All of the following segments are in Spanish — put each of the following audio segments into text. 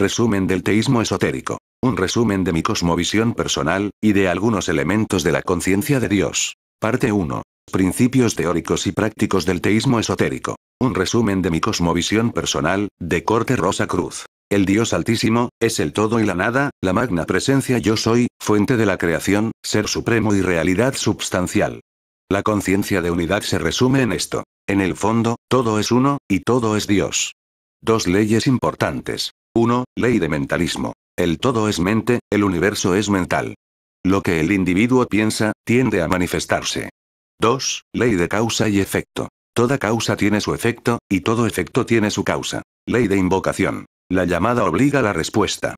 Resumen del teísmo esotérico. Un resumen de mi cosmovisión personal, y de algunos elementos de la conciencia de Dios. Parte 1. Principios teóricos y prácticos del teísmo esotérico. Un resumen de mi cosmovisión personal, de corte Rosa Cruz. El Dios Altísimo, es el todo y la nada, la magna presencia yo soy, fuente de la creación, ser supremo y realidad substancial. La conciencia de unidad se resume en esto. En el fondo, todo es uno, y todo es Dios. Dos leyes importantes. 1. Ley de mentalismo. El todo es mente, el universo es mental. Lo que el individuo piensa, tiende a manifestarse. 2. Ley de causa y efecto. Toda causa tiene su efecto, y todo efecto tiene su causa. Ley de invocación. La llamada obliga a la respuesta.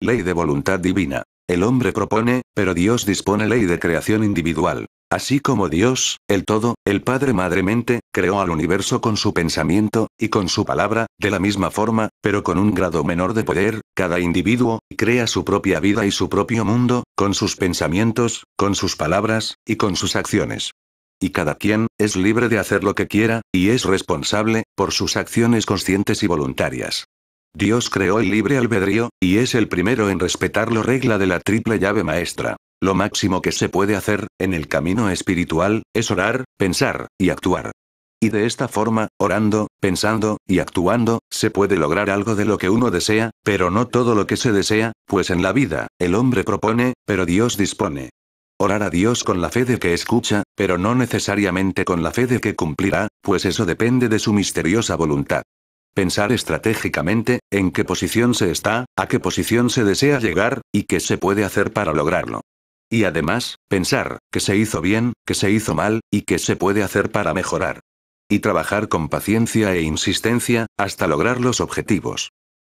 Ley de voluntad divina. El hombre propone, pero Dios dispone ley de creación individual. Así como Dios, el todo, el Padre Madre Mente, creó al universo con su pensamiento, y con su palabra, de la misma forma, pero con un grado menor de poder, cada individuo, crea su propia vida y su propio mundo, con sus pensamientos, con sus palabras, y con sus acciones. Y cada quien, es libre de hacer lo que quiera, y es responsable, por sus acciones conscientes y voluntarias. Dios creó el libre albedrío, y es el primero en respetar la regla de la triple llave maestra. Lo máximo que se puede hacer, en el camino espiritual, es orar, pensar, y actuar. Y de esta forma, orando, pensando, y actuando, se puede lograr algo de lo que uno desea, pero no todo lo que se desea, pues en la vida, el hombre propone, pero Dios dispone. Orar a Dios con la fe de que escucha, pero no necesariamente con la fe de que cumplirá, pues eso depende de su misteriosa voluntad pensar estratégicamente, en qué posición se está, a qué posición se desea llegar, y qué se puede hacer para lograrlo. Y además, pensar, qué se hizo bien, qué se hizo mal, y qué se puede hacer para mejorar. Y trabajar con paciencia e insistencia, hasta lograr los objetivos.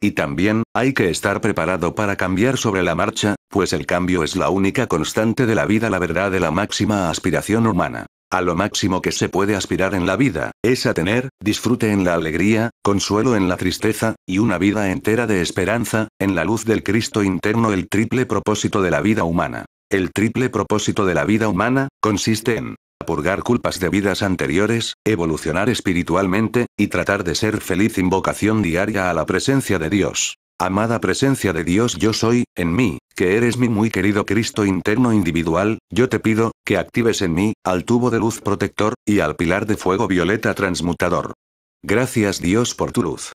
Y también, hay que estar preparado para cambiar sobre la marcha, pues el cambio es la única constante de la vida, la verdad de la máxima aspiración humana. A lo máximo que se puede aspirar en la vida, es a tener, disfrute en la alegría, consuelo en la tristeza, y una vida entera de esperanza, en la luz del Cristo interno el triple propósito de la vida humana. El triple propósito de la vida humana, consiste en purgar culpas de vidas anteriores, evolucionar espiritualmente, y tratar de ser feliz invocación diaria a la presencia de Dios. Amada presencia de Dios yo soy, en mí, que eres mi muy querido Cristo interno individual, yo te pido, que actives en mí, al tubo de luz protector, y al pilar de fuego violeta transmutador. Gracias Dios por tu luz.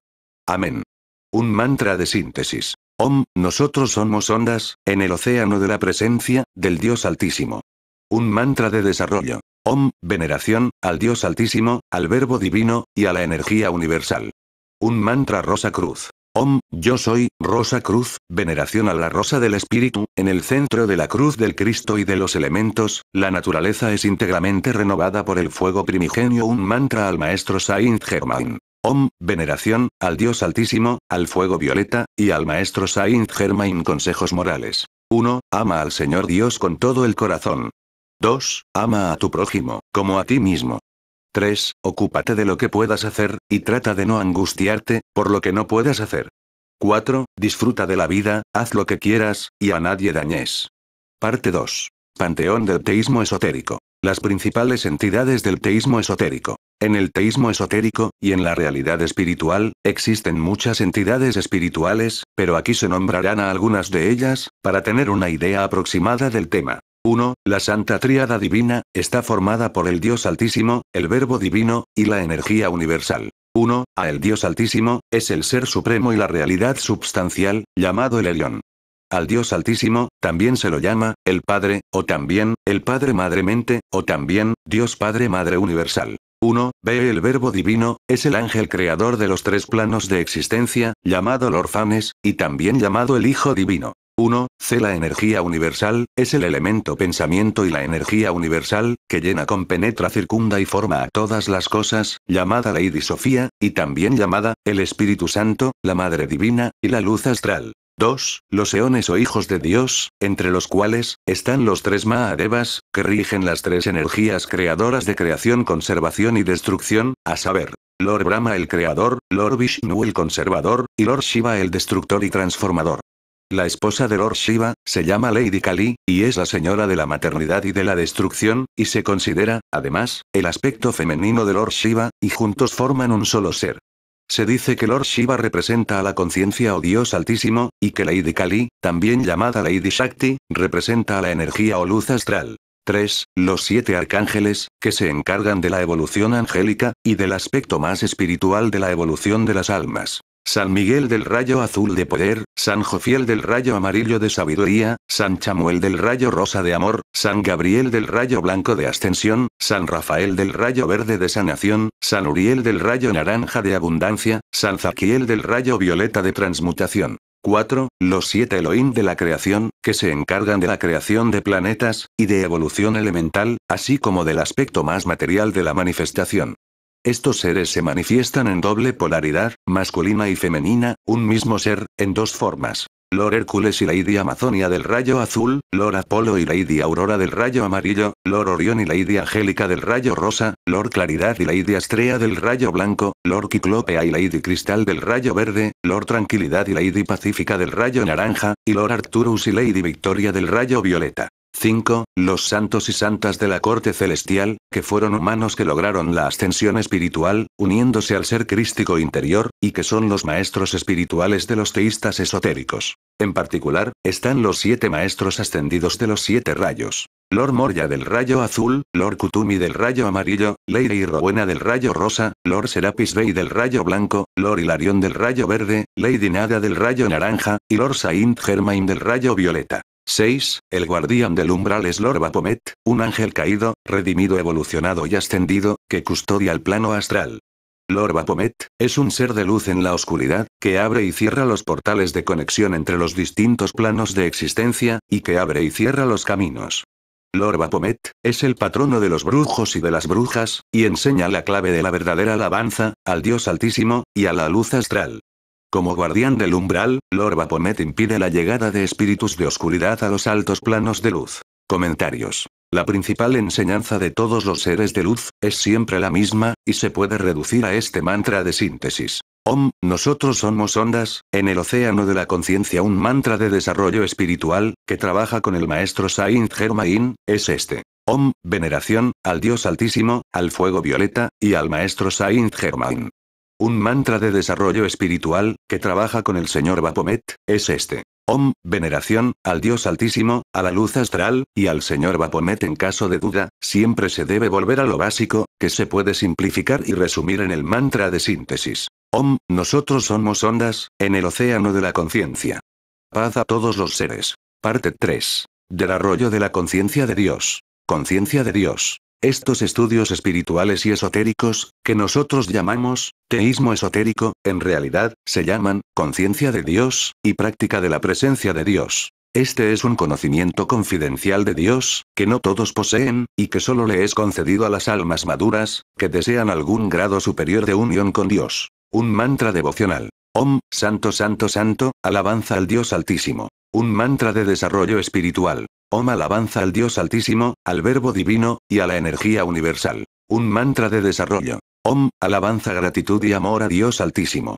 Amén. Un mantra de síntesis. Om, nosotros somos ondas, en el océano de la presencia, del Dios Altísimo. Un mantra de desarrollo. Om, veneración, al Dios Altísimo, al Verbo Divino, y a la energía universal. Un mantra Rosa Cruz. Om, yo soy, Rosa Cruz, veneración a la Rosa del Espíritu, en el centro de la cruz del Cristo y de los elementos, la naturaleza es íntegramente renovada por el fuego primigenio un mantra al maestro Saint Germain. Om, veneración, al Dios Altísimo, al fuego violeta, y al maestro Saint Germain consejos morales. 1. Ama al Señor Dios con todo el corazón. 2. Ama a tu prójimo, como a ti mismo. 3. Ocúpate de lo que puedas hacer, y trata de no angustiarte, por lo que no puedas hacer. 4. Disfruta de la vida, haz lo que quieras, y a nadie dañes. Parte 2. Panteón del teísmo esotérico. Las principales entidades del teísmo esotérico. En el teísmo esotérico, y en la realidad espiritual, existen muchas entidades espirituales, pero aquí se nombrarán a algunas de ellas, para tener una idea aproximada del tema. 1. La Santa Tríada Divina, está formada por el Dios Altísimo, el Verbo Divino, y la energía universal. 1. A el Dios Altísimo, es el Ser Supremo y la realidad substancial, llamado el Elión. Al Dios Altísimo, también se lo llama, el Padre, o también, el Padre Madre Mente, o también, Dios Padre Madre Universal. 1. ve El Verbo Divino, es el ángel creador de los tres planos de existencia, llamado Orfanes, y también llamado el Hijo Divino. 1. C. La energía universal, es el elemento pensamiento y la energía universal, que llena, con penetra circunda y forma a todas las cosas, llamada Lady Sofía, y también llamada, el Espíritu Santo, la Madre Divina, y la luz astral. 2. Los eones o hijos de Dios, entre los cuales, están los tres Mahadevas, que rigen las tres energías creadoras de creación, conservación y destrucción, a saber, Lord Brahma el creador, Lord Vishnu el conservador, y Lord Shiva el destructor y transformador. La esposa de Lord Shiva, se llama Lady Kali, y es la señora de la maternidad y de la destrucción, y se considera, además, el aspecto femenino de Lord Shiva, y juntos forman un solo ser. Se dice que Lord Shiva representa a la conciencia o Dios altísimo, y que Lady Kali, también llamada Lady Shakti, representa a la energía o luz astral. 3. Los siete arcángeles, que se encargan de la evolución angélica, y del aspecto más espiritual de la evolución de las almas. San Miguel del rayo azul de poder, San Jofiel del rayo amarillo de sabiduría, San Chamuel del rayo rosa de amor, San Gabriel del rayo blanco de ascensión, San Rafael del rayo verde de sanación, San Uriel del rayo naranja de abundancia, San Zaquiel del rayo violeta de transmutación. 4. Los siete Elohim de la creación, que se encargan de la creación de planetas, y de evolución elemental, así como del aspecto más material de la manifestación. Estos seres se manifiestan en doble polaridad, masculina y femenina, un mismo ser, en dos formas. Lord Hércules y Lady Amazonia del rayo azul, Lord Apolo y Lady Aurora del rayo amarillo, Lord Orión y Lady Angélica del rayo rosa, Lord Claridad y Lady Astrea del rayo blanco, Lord Ciclopea y Lady Cristal del rayo verde, Lord Tranquilidad y Lady Pacífica del rayo naranja, y Lord Arcturus y Lady Victoria del rayo violeta. 5. Los santos y santas de la corte celestial, que fueron humanos que lograron la ascensión espiritual, uniéndose al ser crístico interior, y que son los maestros espirituales de los teístas esotéricos. En particular, están los siete maestros ascendidos de los siete rayos. Lord Moria del rayo azul, Lord Kutumi del rayo amarillo, Lady Rowena del rayo rosa, Lord Serapis Bey del rayo blanco, Lord Hilarion del rayo verde, Lady Nada del rayo naranja, y Lord Saint Germain del rayo violeta. 6. El guardián del umbral es Lord Pomet, un ángel caído, redimido, evolucionado y ascendido, que custodia el plano astral. Lord Pomet es un ser de luz en la oscuridad, que abre y cierra los portales de conexión entre los distintos planos de existencia, y que abre y cierra los caminos. Lord Pomet es el patrono de los brujos y de las brujas, y enseña la clave de la verdadera alabanza, al Dios Altísimo, y a la luz astral. Como guardián del umbral, Lord Vapomet impide la llegada de espíritus de oscuridad a los altos planos de luz. Comentarios. La principal enseñanza de todos los seres de luz, es siempre la misma, y se puede reducir a este mantra de síntesis. Om, nosotros somos ondas, en el océano de la conciencia un mantra de desarrollo espiritual, que trabaja con el maestro Saint Germain, es este. Om, veneración, al Dios Altísimo, al fuego violeta, y al maestro Saint Germain. Un mantra de desarrollo espiritual, que trabaja con el señor Bapomet, es este. Om, veneración, al Dios Altísimo, a la luz astral, y al señor Bapomet en caso de duda, siempre se debe volver a lo básico, que se puede simplificar y resumir en el mantra de síntesis. Om, nosotros somos ondas, en el océano de la conciencia. Paz a todos los seres. Parte 3. Del arroyo de la conciencia de Dios. Conciencia de Dios. Estos estudios espirituales y esotéricos, que nosotros llamamos, teísmo esotérico, en realidad, se llaman, conciencia de Dios, y práctica de la presencia de Dios. Este es un conocimiento confidencial de Dios, que no todos poseen, y que solo le es concedido a las almas maduras, que desean algún grado superior de unión con Dios. Un mantra devocional. Om, Santo Santo Santo, alabanza al Dios Altísimo. Un mantra de desarrollo espiritual. Om alabanza al Dios Altísimo, al Verbo Divino, y a la energía universal. Un mantra de desarrollo. Om, alabanza gratitud y amor a Dios Altísimo.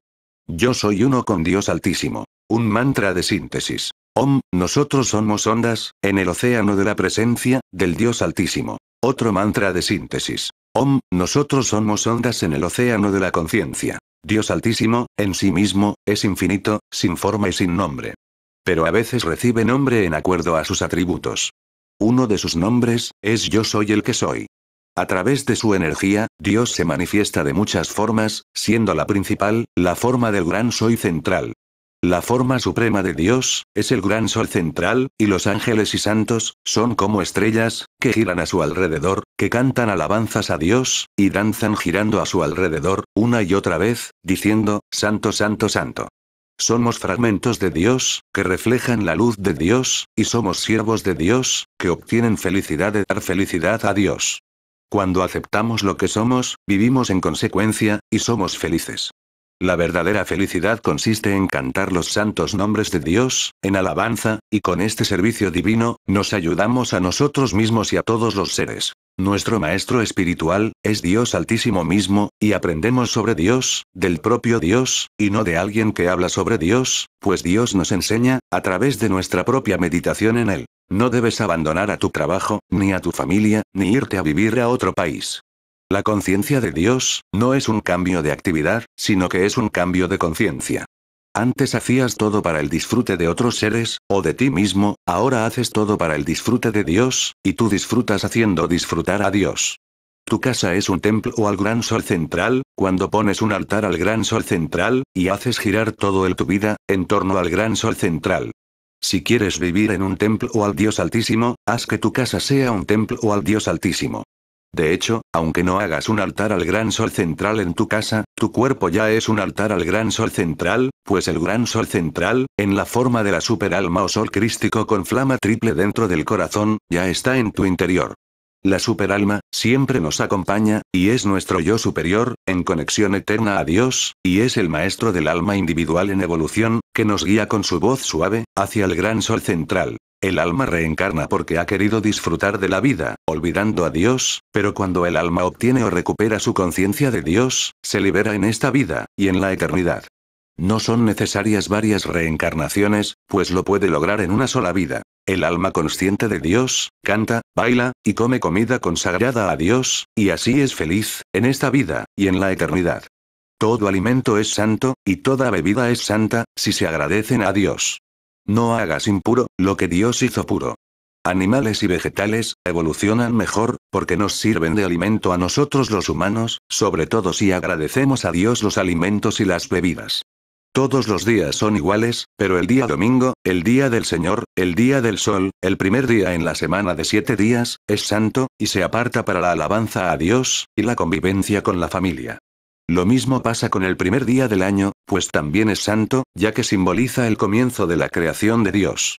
Yo soy uno con Dios Altísimo. Un mantra de síntesis. Om, nosotros somos ondas, en el océano de la presencia, del Dios Altísimo. Otro mantra de síntesis. Om, nosotros somos ondas en el océano de la conciencia. Dios Altísimo, en sí mismo, es infinito, sin forma y sin nombre. Pero a veces recibe nombre en acuerdo a sus atributos. Uno de sus nombres, es Yo soy el que soy. A través de su energía, Dios se manifiesta de muchas formas, siendo la principal, la forma del gran soy central. La forma suprema de Dios, es el gran sol central, y los ángeles y santos, son como estrellas, que giran a su alrededor, que cantan alabanzas a Dios, y danzan girando a su alrededor, una y otra vez, diciendo, Santo, Santo, Santo. Somos fragmentos de Dios, que reflejan la luz de Dios, y somos siervos de Dios, que obtienen felicidad de dar felicidad a Dios. Cuando aceptamos lo que somos, vivimos en consecuencia, y somos felices. La verdadera felicidad consiste en cantar los santos nombres de Dios, en alabanza, y con este servicio divino, nos ayudamos a nosotros mismos y a todos los seres. Nuestro Maestro espiritual, es Dios altísimo mismo, y aprendemos sobre Dios, del propio Dios, y no de alguien que habla sobre Dios, pues Dios nos enseña, a través de nuestra propia meditación en Él. No debes abandonar a tu trabajo, ni a tu familia, ni irte a vivir a otro país. La conciencia de Dios, no es un cambio de actividad, sino que es un cambio de conciencia. Antes hacías todo para el disfrute de otros seres, o de ti mismo, ahora haces todo para el disfrute de Dios, y tú disfrutas haciendo disfrutar a Dios. Tu casa es un templo o al gran sol central, cuando pones un altar al gran sol central, y haces girar todo el tu vida, en torno al gran sol central. Si quieres vivir en un templo o al Dios Altísimo, haz que tu casa sea un templo o al Dios Altísimo. De hecho, aunque no hagas un altar al gran sol central en tu casa, tu cuerpo ya es un altar al gran sol central, pues el gran sol central, en la forma de la superalma o sol crístico con flama triple dentro del corazón, ya está en tu interior. La superalma, siempre nos acompaña, y es nuestro yo superior, en conexión eterna a Dios, y es el maestro del alma individual en evolución, que nos guía con su voz suave, hacia el gran sol central. El alma reencarna porque ha querido disfrutar de la vida, olvidando a Dios, pero cuando el alma obtiene o recupera su conciencia de Dios, se libera en esta vida, y en la eternidad. No son necesarias varias reencarnaciones, pues lo puede lograr en una sola vida. El alma consciente de Dios, canta, baila, y come comida consagrada a Dios, y así es feliz, en esta vida, y en la eternidad. Todo alimento es santo, y toda bebida es santa, si se agradecen a Dios. No hagas impuro, lo que Dios hizo puro. Animales y vegetales, evolucionan mejor, porque nos sirven de alimento a nosotros los humanos, sobre todo si agradecemos a Dios los alimentos y las bebidas. Todos los días son iguales, pero el día domingo, el día del Señor, el día del sol, el primer día en la semana de siete días, es santo, y se aparta para la alabanza a Dios, y la convivencia con la familia. Lo mismo pasa con el primer día del año, pues también es santo, ya que simboliza el comienzo de la creación de Dios.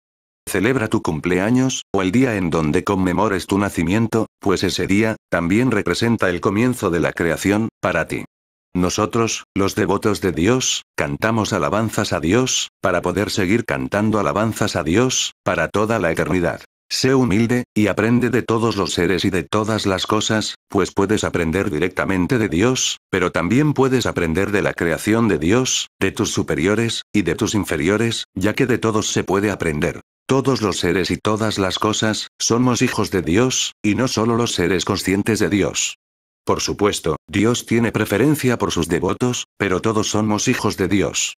Celebra tu cumpleaños, o el día en donde conmemores tu nacimiento, pues ese día, también representa el comienzo de la creación, para ti. Nosotros, los devotos de Dios, cantamos alabanzas a Dios, para poder seguir cantando alabanzas a Dios, para toda la eternidad. Sé humilde, y aprende de todos los seres y de todas las cosas, pues puedes aprender directamente de Dios, pero también puedes aprender de la creación de Dios, de tus superiores, y de tus inferiores, ya que de todos se puede aprender. Todos los seres y todas las cosas, somos hijos de Dios, y no solo los seres conscientes de Dios. Por supuesto, Dios tiene preferencia por sus devotos, pero todos somos hijos de Dios.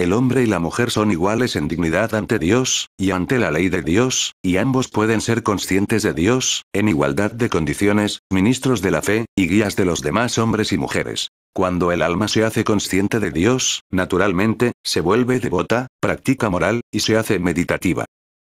El hombre y la mujer son iguales en dignidad ante Dios, y ante la ley de Dios, y ambos pueden ser conscientes de Dios, en igualdad de condiciones, ministros de la fe, y guías de los demás hombres y mujeres. Cuando el alma se hace consciente de Dios, naturalmente, se vuelve devota, practica moral, y se hace meditativa.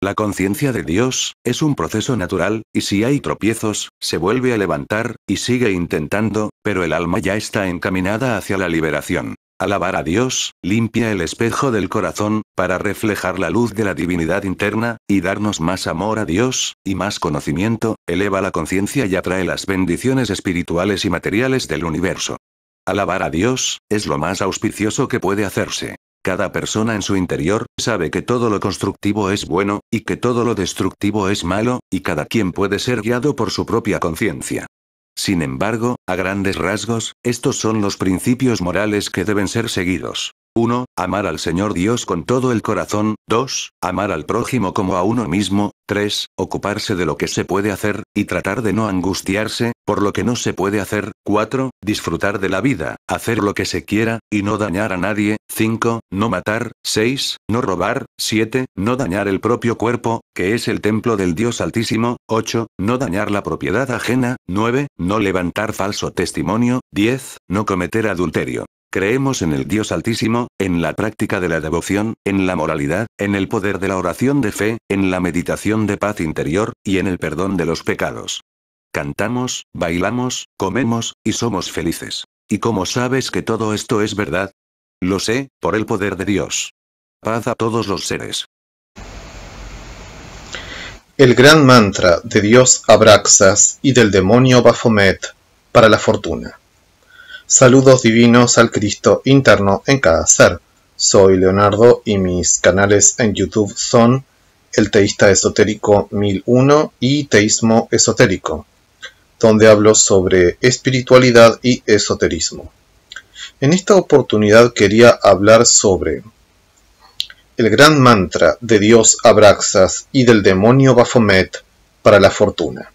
La conciencia de Dios, es un proceso natural, y si hay tropiezos, se vuelve a levantar, y sigue intentando, pero el alma ya está encaminada hacia la liberación. Alabar a Dios, limpia el espejo del corazón, para reflejar la luz de la divinidad interna, y darnos más amor a Dios, y más conocimiento, eleva la conciencia y atrae las bendiciones espirituales y materiales del universo. Alabar a Dios, es lo más auspicioso que puede hacerse. Cada persona en su interior, sabe que todo lo constructivo es bueno, y que todo lo destructivo es malo, y cada quien puede ser guiado por su propia conciencia. Sin embargo, a grandes rasgos, estos son los principios morales que deben ser seguidos. 1. Amar al Señor Dios con todo el corazón. 2. Amar al prójimo como a uno mismo. 3. Ocuparse de lo que se puede hacer, y tratar de no angustiarse, por lo que no se puede hacer. 4. Disfrutar de la vida, hacer lo que se quiera, y no dañar a nadie. 5. No matar. 6. No robar. 7. No dañar el propio cuerpo, que es el templo del Dios Altísimo. 8. No dañar la propiedad ajena. 9. No levantar falso testimonio. 10. No cometer adulterio. Creemos en el Dios Altísimo, en la práctica de la devoción, en la moralidad, en el poder de la oración de fe, en la meditación de paz interior, y en el perdón de los pecados. Cantamos, bailamos, comemos, y somos felices. ¿Y cómo sabes que todo esto es verdad? Lo sé, por el poder de Dios. Paz a todos los seres. El gran mantra de Dios Abraxas y del demonio Baphomet para la fortuna. Saludos divinos al Cristo interno en cada ser. Soy Leonardo y mis canales en YouTube son El Teísta Esotérico 1001 y Teísmo Esotérico, donde hablo sobre espiritualidad y esoterismo. En esta oportunidad quería hablar sobre el gran mantra de Dios Abraxas y del demonio Baphomet para la fortuna.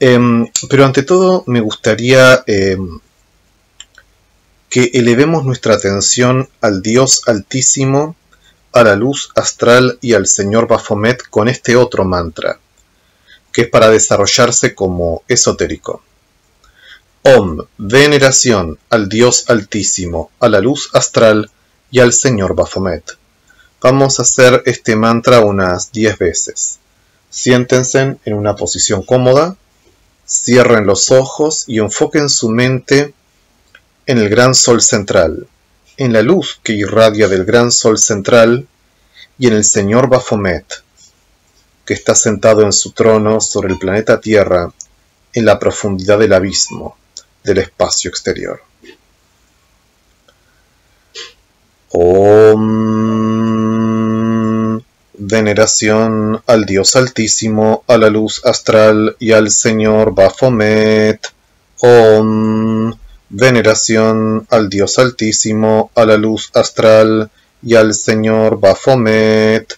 Em, pero ante todo me gustaría em, que elevemos nuestra atención al Dios Altísimo, a la luz astral y al Señor Baphomet con este otro mantra, que es para desarrollarse como esotérico. Om, veneración al Dios Altísimo, a la luz astral y al Señor Baphomet. Vamos a hacer este mantra unas 10 veces. Siéntense en una posición cómoda, Cierren los ojos y enfoquen su mente en el gran sol central, en la luz que irradia del gran sol central y en el señor Baphomet, que está sentado en su trono sobre el planeta Tierra en la profundidad del abismo del espacio exterior. Om Veneración al Dios Altísimo, a la luz astral y al Señor bafomet Om. Veneración al Dios Altísimo, a la luz astral y al Señor Bafomet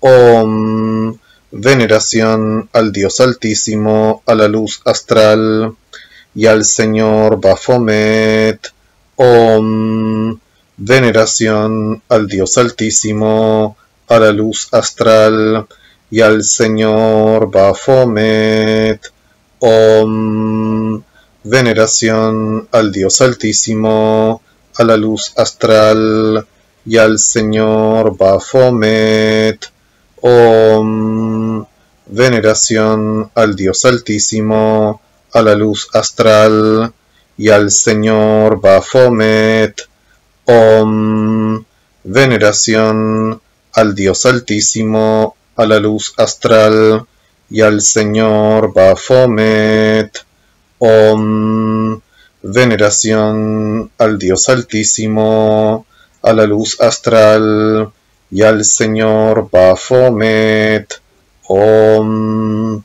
Om. Veneración al Dios Altísimo, a la luz astral y al Señor bafomet, Om. Veneración al Dios Altísimo, a la luz astral y al señor Bafomet. Om. Veneración al Dios Altísimo, a la luz astral y al señor bafomet Om. Veneración al Dios Altísimo, a la luz astral y al señor Bafomet. Om. Veneración al Dios Altísimo, a la luz astral y al Señor Baphomet. Om. Veneración al Dios Altísimo, a la luz astral y al Señor bafomet Om.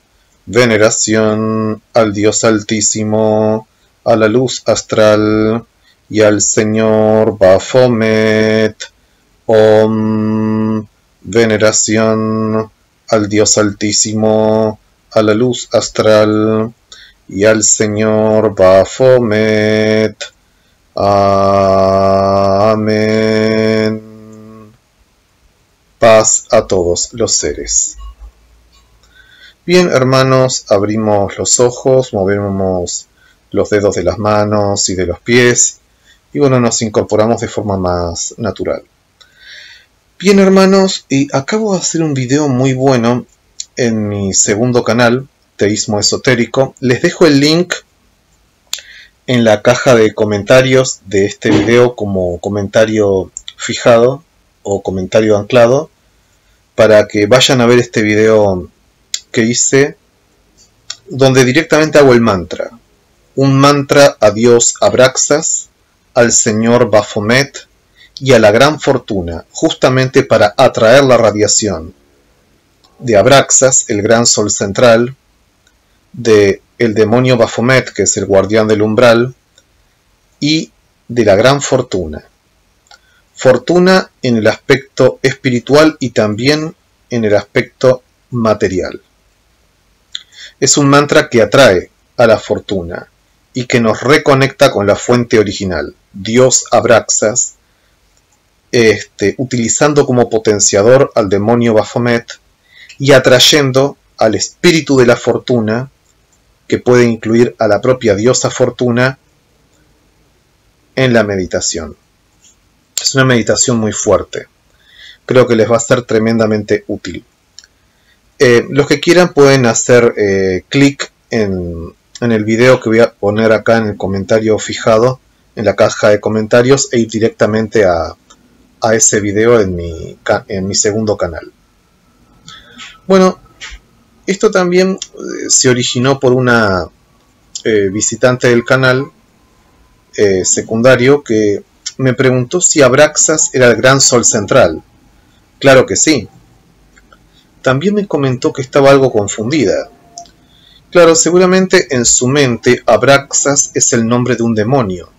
Veneración al Dios Altísimo, a la luz astral y al Señor Baphomet. Om veneración al Dios Altísimo, a la luz astral y al Señor Bafomet. Amén. Paz a todos los seres. Bien, hermanos, abrimos los ojos, movemos los dedos de las manos y de los pies y bueno, nos incorporamos de forma más natural. Bien hermanos, y acabo de hacer un video muy bueno en mi segundo canal, Teísmo Esotérico. Les dejo el link en la caja de comentarios de este video como comentario fijado o comentario anclado para que vayan a ver este video que hice donde directamente hago el mantra. Un mantra a Dios Abraxas, al Señor Baphomet, y a la gran fortuna, justamente para atraer la radiación de Abraxas, el gran sol central, de el demonio Baphomet, que es el guardián del umbral, y de la gran fortuna. Fortuna en el aspecto espiritual y también en el aspecto material. Es un mantra que atrae a la fortuna y que nos reconecta con la fuente original, Dios Abraxas, este, utilizando como potenciador al demonio Baphomet y atrayendo al espíritu de la fortuna, que puede incluir a la propia diosa fortuna, en la meditación. Es una meditación muy fuerte. Creo que les va a ser tremendamente útil. Eh, los que quieran pueden hacer eh, clic en, en el video que voy a poner acá en el comentario fijado, en la caja de comentarios, e ir directamente a, a ese video en mi, en mi segundo canal. Bueno, esto también eh, se originó por una eh, visitante del canal eh, secundario que me preguntó si Abraxas era el gran sol central. Claro que sí. También me comentó que estaba algo confundida. Claro, seguramente en su mente Abraxas es el nombre de un demonio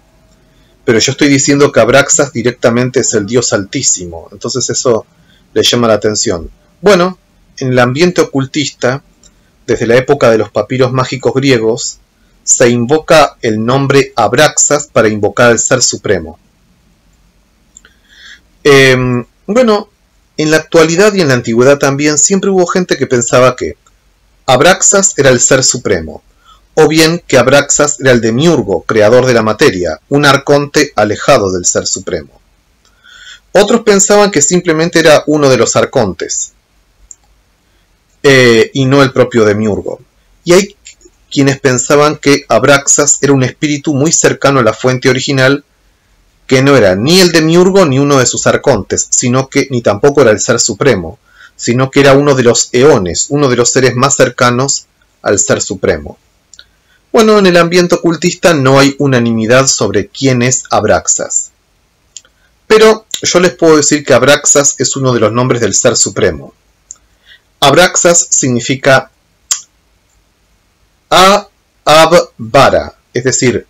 pero yo estoy diciendo que Abraxas directamente es el dios altísimo, entonces eso le llama la atención. Bueno, en el ambiente ocultista, desde la época de los papiros mágicos griegos, se invoca el nombre Abraxas para invocar al Ser Supremo. Em, bueno, en la actualidad y en la antigüedad también siempre hubo gente que pensaba que Abraxas era el Ser Supremo, o bien que Abraxas era el demiurgo, creador de la materia, un arconte alejado del Ser Supremo. Otros pensaban que simplemente era uno de los arcontes eh, y no el propio demiurgo. Y hay quienes pensaban que Abraxas era un espíritu muy cercano a la fuente original, que no era ni el demiurgo ni uno de sus arcontes, sino que ni tampoco era el Ser Supremo, sino que era uno de los eones, uno de los seres más cercanos al Ser Supremo. Bueno, en el ambiente ocultista no hay unanimidad sobre quién es Abraxas. Pero yo les puedo decir que Abraxas es uno de los nombres del Ser Supremo. Abraxas significa a bara es decir,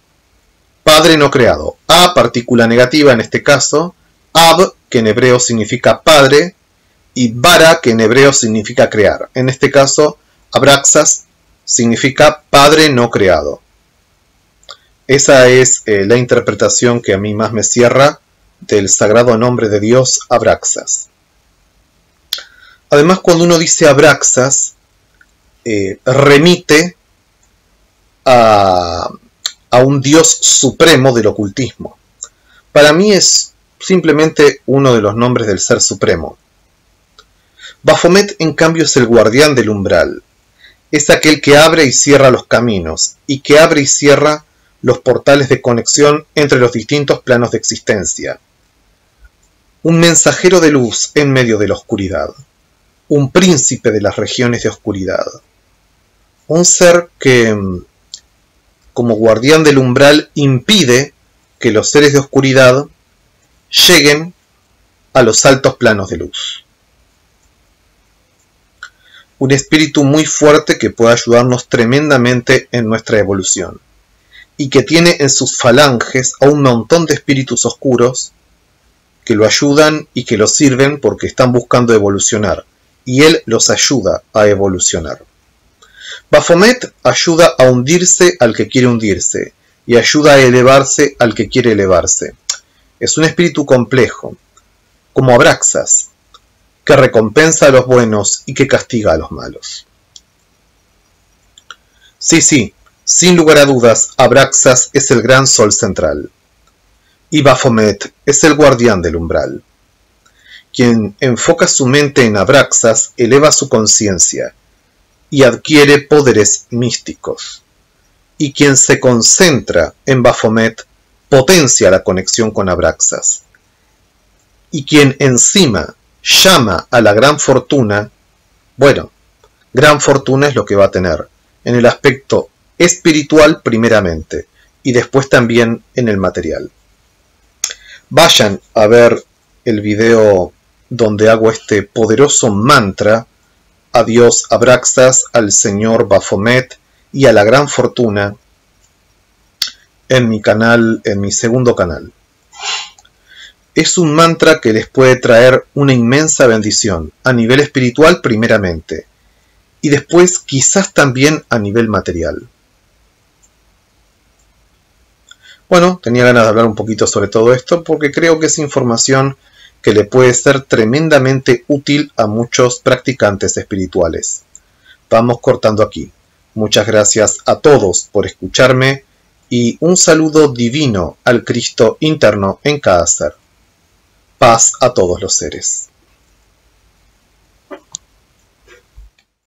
padre no creado. A, partícula negativa en este caso, ab, que en hebreo significa padre, y vara, que en hebreo significa crear. En este caso, Abraxas significa Padre no creado. Esa es eh, la interpretación que a mí más me cierra del sagrado nombre de Dios Abraxas. Además, cuando uno dice Abraxas, eh, remite a, a un Dios supremo del ocultismo. Para mí es simplemente uno de los nombres del Ser Supremo. Baphomet, en cambio, es el guardián del umbral, es aquel que abre y cierra los caminos, y que abre y cierra los portales de conexión entre los distintos planos de existencia. Un mensajero de luz en medio de la oscuridad. Un príncipe de las regiones de oscuridad. Un ser que, como guardián del umbral, impide que los seres de oscuridad lleguen a los altos planos de luz un espíritu muy fuerte que puede ayudarnos tremendamente en nuestra evolución, y que tiene en sus falanges a un montón de espíritus oscuros que lo ayudan y que lo sirven porque están buscando evolucionar, y él los ayuda a evolucionar. Baphomet ayuda a hundirse al que quiere hundirse, y ayuda a elevarse al que quiere elevarse. Es un espíritu complejo, como Abraxas, que recompensa a los buenos y que castiga a los malos. Sí, sí, sin lugar a dudas, Abraxas es el gran sol central. Y Baphomet es el guardián del umbral. Quien enfoca su mente en Abraxas eleva su conciencia y adquiere poderes místicos. Y quien se concentra en Baphomet potencia la conexión con Abraxas. Y quien encima llama a la gran fortuna, bueno, gran fortuna es lo que va a tener, en el aspecto espiritual primeramente, y después también en el material. Vayan a ver el video donde hago este poderoso mantra, a Dios Abraxas, al Señor Baphomet y a la gran fortuna, en mi canal, en mi segundo canal. Es un mantra que les puede traer una inmensa bendición, a nivel espiritual primeramente, y después quizás también a nivel material. Bueno, tenía ganas de hablar un poquito sobre todo esto porque creo que es información que le puede ser tremendamente útil a muchos practicantes espirituales. Vamos cortando aquí. Muchas gracias a todos por escucharme y un saludo divino al Cristo interno en cada ser. Paz a todos los seres.